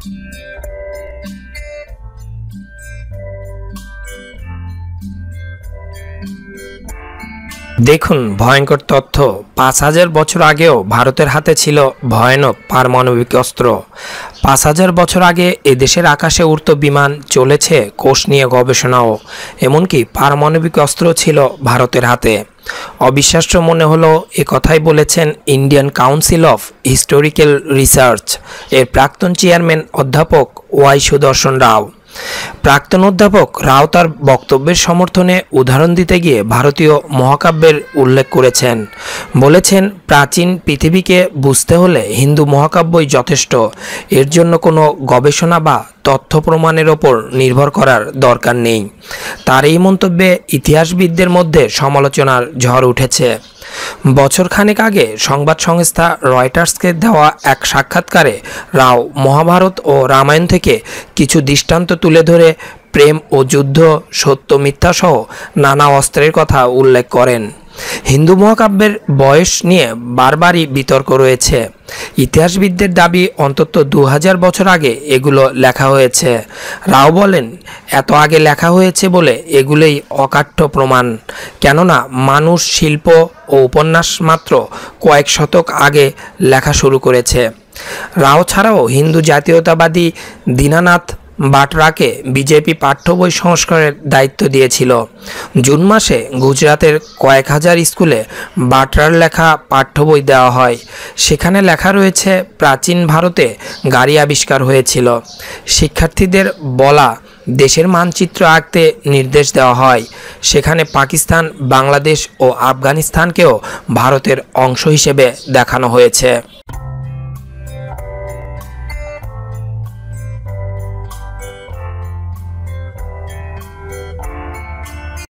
দেখুন ভয়ঙ্কর তথ্য পাঁচ হাজার বছর আগেও ভারতের হাতে ছিল ভয়ানক পারমাণবিক অস্ত্র পাঁচ হাজার বছর আগে এদেশের আকাশে উড়ত বিমান চলেছে কোষ নিয়ে গবেষণাও এমনকি পারমাণবিক অস্ত্র ছিল ভারতের হাতে অবিশ্বাস্য মনে হলো এ কথাই বলেছেন Indian council of historical research এর প্রাক্তন চেয়ারম্যান অধ্যাপক ওয়াই সুদর্শন রাও প্রাক্তন অধ্যাপক রাও তার বক্তব্যের সমর্থনে উদাহরণ দিতে গিয়ে ভারতীয় মহাকাব্যের উল্লেখ করেছেন বলেছেন প্রাচীন পৃথিবীকে বুঝতে হলে হিন্দু মহাকাব্যই যথেষ্ট এর জন্য কোনো গবেষণা বা তথ্য প্রমাণের ওপর নির্ভর করার দরকার নেই তার এই মন্তব্যে ইতিহাসবিদদের মধ্যে সমালোচনার ঝড় উঠেছে বছরখানেক আগে সংবাদ সংস্থা রয়টার্সকে দেওয়া এক সাক্ষাৎকারে রাও মহাভারত ও রামায়ণ থেকে কিছু দৃষ্টান্ত তুলে ধরে প্রেম ও যুদ্ধ সত্য মিথ্যা সহ নানা অস্ত্রের কথা উল্লেখ করেন হিন্দু মহাকাব্যের বয়স নিয়ে বারবারই বিতর্ক রয়েছে ইতিহাসবিদদের দাবি অন্তত দু বছর আগে এগুলো লেখা হয়েছে রাও বলেন এত আগে লেখা হয়েছে বলে এগুলোই অকাঠ্য প্রমাণ কেননা মানুষ শিল্প ও উপন্যাস মাত্র কয়েক শতক আগে লেখা শুরু করেছে রাও ছাড়াও হিন্দু জাতীয়তাবাদী দীনানাথ বাটরাকে বিজেপি পাঠ্য বই সংস্কারের দায়িত্ব দিয়েছিল জুন মাসে গুজরাতের কয়েক হাজার স্কুলে বাটরার লেখা পাঠ্য বই দেওয়া হয় সেখানে লেখা রয়েছে প্রাচীন ভারতে গাড়ি আবিষ্কার হয়েছিল শিক্ষার্থীদের বলা দেশের মানচিত্র আঁকতে নির্দেশ দেওয়া হয় সেখানে পাকিস্তান বাংলাদেশ ও আফগানিস্তানকেও ভারতের অংশ হিসেবে দেখানো হয়েছে